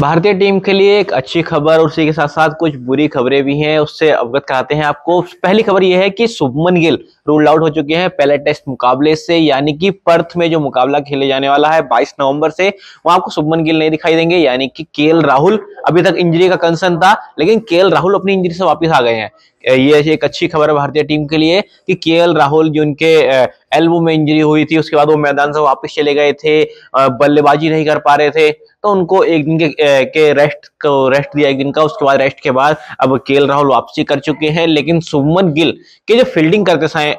भारतीय टीम के लिए एक अच्छी खबर और उसी के साथ साथ कुछ बुरी खबरें भी हैं उससे अवगत कराते हैं आपको पहली खबर यह है कि शुभमन गिल रूल आउट हो चुके हैं पहले टेस्ट मुकाबले से यानी कि पर्थ में जो मुकाबला खेले जाने वाला है 22 नवंबर से वहां आपको शुभमन गिल नहीं दिखाई देंगे यानी कि के राहुल अभी तक इंजरी का कंसर्न था लेकिन के राहुल अपनी इंजरी से वापिस आ गए हैं ये एक अच्छी खबर है भारतीय टीम के लिए कि के राहुल जो उनके एल्बो में इंजरी हुई थी उसके बाद वो मैदान से वापस चले गए थे बल्लेबाजी नहीं कर पा रहे थे तो उनको एक दिन के, के रेस्ट को रेस्ट दिया एक दिन का उसके बाद रेस्ट के बाद अब के राहुल वापसी कर चुके हैं लेकिन सुमन गिल के जो फील्डिंग करते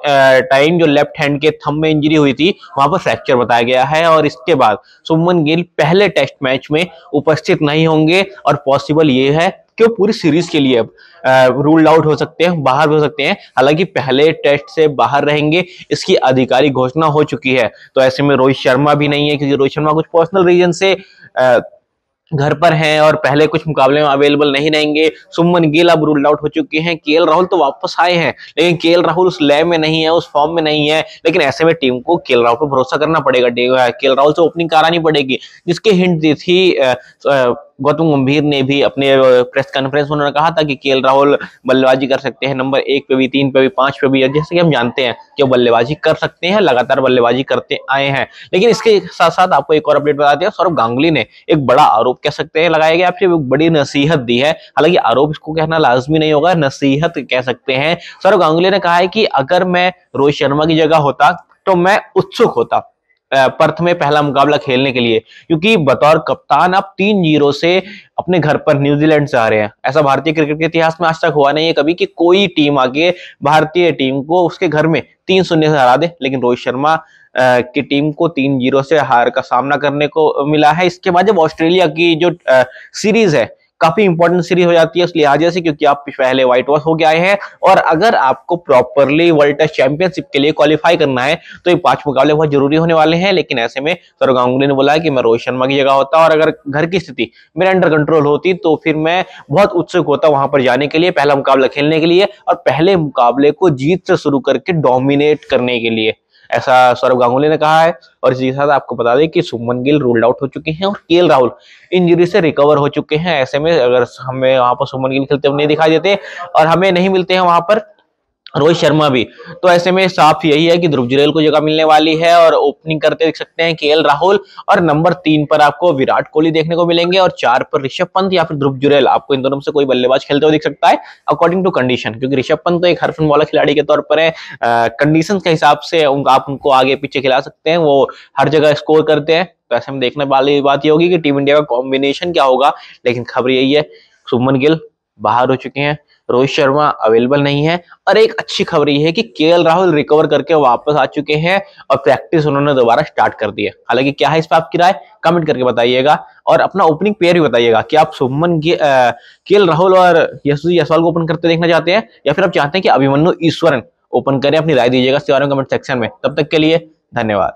टाइम जो लेफ्ट हैंड के थम में इंजरी हुई थी वहां पर फ्रैक्चर बताया गया है और इसके बाद सुमन गिल पहले टेस्ट मैच में उपस्थित नहीं होंगे और पॉसिबल ये है वो पूरी सीरीज के लिए अब रूल्ड आउट हो सकते हैं बाहर हो सकते हैं हालांकि पहले टेस्ट से बाहर रहेंगे इसकी आधिकारिक घोषणा हो चुकी है तो ऐसे में रोहित शर्मा भी नहीं है क्योंकि रोहित शर्मा कुछ पर्सनल रीजन से घर पर हैं और पहले कुछ मुकाबले में अवेलेबल नहीं रहेंगे सुमन गिल अब रूल आउट हो चुके हैं के राहुल तो वापस आए हैं लेकिन के राहुल उस लय में नहीं है उस फॉर्म में नहीं है लेकिन ऐसे में टीम को के राहुल पर भरोसा करना पड़ेगा के राहुल से ओपनिंग करानी पड़ेगी जिसके हिंट दी थी आ, आ, गौतम गंभीर ने भी अपने प्रेस कॉन्फ्रेंस में उन्होंने कहा था कि के राहुल बल्लेबाजी कर सकते हैं नंबर एक पे भी तीन पे भी पांच पे भी जैसे कि हम जानते हैं कि वो बल्लेबाजी कर सकते हैं लगातार बल्लेबाजी करते आए हैं लेकिन इसके साथ साथ आपको एक और अपडेट बताते हैं सौरभ गांगुली ने एक बड़ा आरोप कह सकते हैं लगाया गया आपसे बड़ी नसीहत दी है हालांकि आरोप इसको कहना लाजमी नहीं होगा नसीहत कह सकते हैं सौरभ गांगुली ने कहा है कि अगर मैं रोहित शर्मा की जगह होता तो मैं उत्सुक होता पर्थ में पहला मुकाबला खेलने के लिए क्योंकि बतौर कप्तान आप तीन जीरो से अपने घर पर न्यूजीलैंड से आ रहे हैं ऐसा भारतीय क्रिकेट के इतिहास में आज तक हुआ नहीं है कभी कि कोई टीम आके भारतीय टीम को उसके घर में तीन शून्य से हरा दे लेकिन रोहित शर्मा की टीम को तीन जीरो से हार का सामना करने को मिला है इसके बाद जब ऑस्ट्रेलिया की जो सीरीज है काफी इंपॉर्टेंट सीरीज हो जाती है उस लिहाजे से क्योंकि आप पहले व्हाइट वॉश हो आए हैं और अगर आपको प्रॉपरली वर्ल्ड टेस्ट चैंपियनशिप के लिए क्वालिफाई करना है तो ये पांच मुकाबले बहुत जरूरी होने वाले हैं लेकिन ऐसे में सौरव गांगुली ने बोला कि मैं रोहित शर्मा की जगह होता और अगर घर की स्थिति मेरे अंडर कंट्रोल होती तो फिर मैं बहुत उत्सुक होता वहां पर जाने के लिए पहला मुकाबला खेलने के लिए और पहले मुकाबले को जीत से शुरू करके डोमिनेट करने के लिए ऐसा सौरभ गांगुली ने कहा है और इसी के साथ आपको बता दें कि सुमन गिल रूल्ड आउट हो चुके हैं और के राहुल इंजरी से रिकवर हो चुके हैं ऐसे में अगर हमें वहां पर सुमन गिल खेलते हुए नहीं दिखाई देते और हमें नहीं मिलते हैं वहां पर रोहित शर्मा भी तो ऐसे में साफ यही है कि ध्रुव जुरेल को जगह मिलने वाली है और ओपनिंग करते देख सकते हैं के राहुल और नंबर तीन पर आपको विराट कोहली देखने को मिलेंगे और चार पर ऋषभ पंत या फिर ध्रुव जुरेल आपको इन दोनों से कोई बल्लेबाज खेलते हुए दिख सकता है अकॉर्डिंग टू कंडीशन क्योंकि ऋषभ पंत तो एक हरफन वाला खिलाड़ी के तौर पर है कंडीशन के हिसाब से उन, आप उनको आगे पीछे खिला सकते हैं वो हर जगह स्कोर करते हैं तो ऐसे में देखने वाली बात ये होगी कि टीम इंडिया का कॉम्बिनेशन क्या होगा लेकिन खबर यही है सुमन गिल बाहर हो चुके हैं रोहित शर्मा अवेलेबल नहीं है और एक अच्छी खबर ये है कि के राहुल रिकवर करके वापस आ चुके हैं और प्रैक्टिस उन्होंने दोबारा स्टार्ट कर दिया हालांकि क्या है इस पर आपकी राय कमेंट करके बताइएगा और अपना ओपनिंग पेयर भी बताइएगा कि आप सुमन के राहुल और यशवी यशवाल को ओपन करते देखना चाहते हैं या फिर आप चाहते हैं कि अभिमन्यु ईश्वरन ओपन करें अपनी राय दीजिएगा कमेंट सेक्शन में तब तक के लिए धन्यवाद